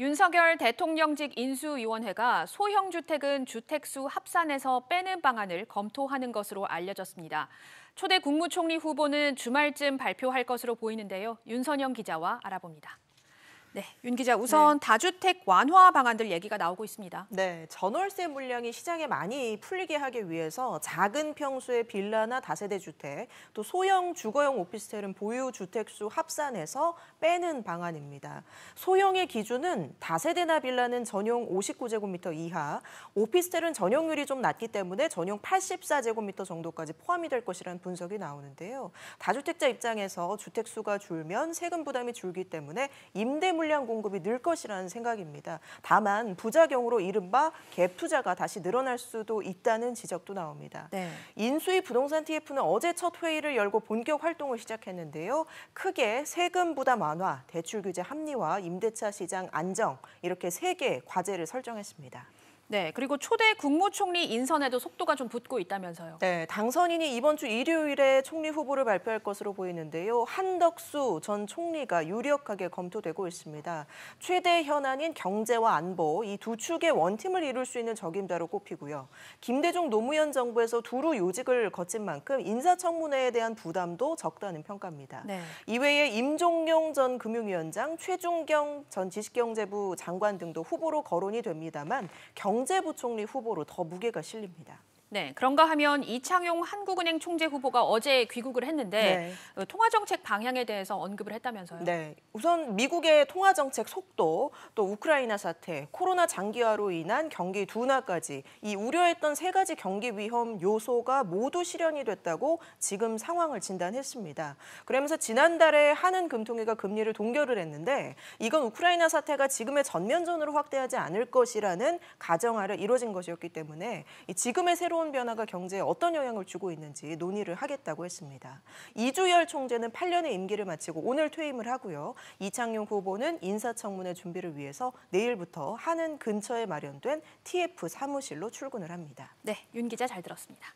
윤석열 대통령직 인수위원회가 소형 주택은 주택수 합산해서 빼는 방안을 검토하는 것으로 알려졌습니다. 초대 국무총리 후보는 주말쯤 발표할 것으로 보이는데요. 윤선영 기자와 알아봅니다. 네, 윤 기자 네. 우선 네. 다주택 완화 방안들 얘기가 나오고 있습니다. 네, 전월세 물량이 시장에 많이 풀리게 하기 위해서 작은 평수의 빌라나 다세대 주택, 또 소형 주거용 오피스텔은 보유 주택 수 합산해서 빼는 방안입니다. 소형의 기준은 다세대나 빌라는 전용 59제곱미터 이하, 오피스텔은 전용률이 좀 낮기 때문에 전용 84제곱미터 정도까지 포함이 될 것이라는 분석이 나오는데요. 다주택자 입장에서 주택 수가 줄면 세금 부담이 줄기 때문에 임대물 물량 공급이 늘 것이라는 생각입니다. 다만 부작용으로 이른바 갭 투자가 다시 늘어날 수도 있다는 지적도 나옵니다. 네. 인수위 부동산 TF는 어제 첫 회의를 열고 본격 활동을 시작했는데요. 크게 세금 부담 완화, 대출 규제 합리화, 임대차 시장 안정 이렇게 세 개의 과제를 설정했습니다. 네, 그리고 초대 국무총리 인선에도 속도가 좀 붙고 있다면서요. 네, 당선인이 이번 주 일요일에 총리 후보를 발표할 것으로 보이는데요. 한덕수 전 총리가 유력하게 검토되고 있습니다. 최대 현안인 경제와 안보 이 두 축의 원팀을 이룰 수 있는 적임자로 꼽히고요. 김대중 노무현 정부에서 두루 요직을 거친 만큼 인사청문회에 대한 부담도 적다는 평가입니다. 네. 이외에 임종용 전 금융위원장, 최준경 전 지식경제부 장관 등도 후보로 거론이 됩니다만 경 경제부총리 후보로 더 무게가 실립니다. 네, 그런가 하면 이창용 한국은행 총재 후보가 어제 귀국을 했는데 네. 어, 통화 정책 방향에 대해서 언급을 했다면서요? 네, 우선 미국의 통화 정책 속도, 또 우크라이나 사태, 코로나 장기화로 인한 경기 둔화까지 이 우려했던 세 가지 경기 위험 요소가 모두 실현이 됐다고 지금 상황을 진단했습니다. 그러면서 지난달에 하는 금통위가 금리를 동결을 했는데 이건 우크라이나 사태가 지금의 전면전으로 확대하지 않을 것이라는 가정 하래 이루어진 것이었기 때문에 지금의 새로운 기온 변화가 경제에 어떤 영향을 주고 있는지 논의를 하겠다고 했습니다. 이주열 총재는 8년의 임기를 마치고 오늘 퇴임을 하고요. 이창용 후보는 인사청문회 준비를 위해서 내일부터 한은 근처에 마련된 TF 사무실로 출근을 합니다. 네, 윤 기자 잘 들었습니다.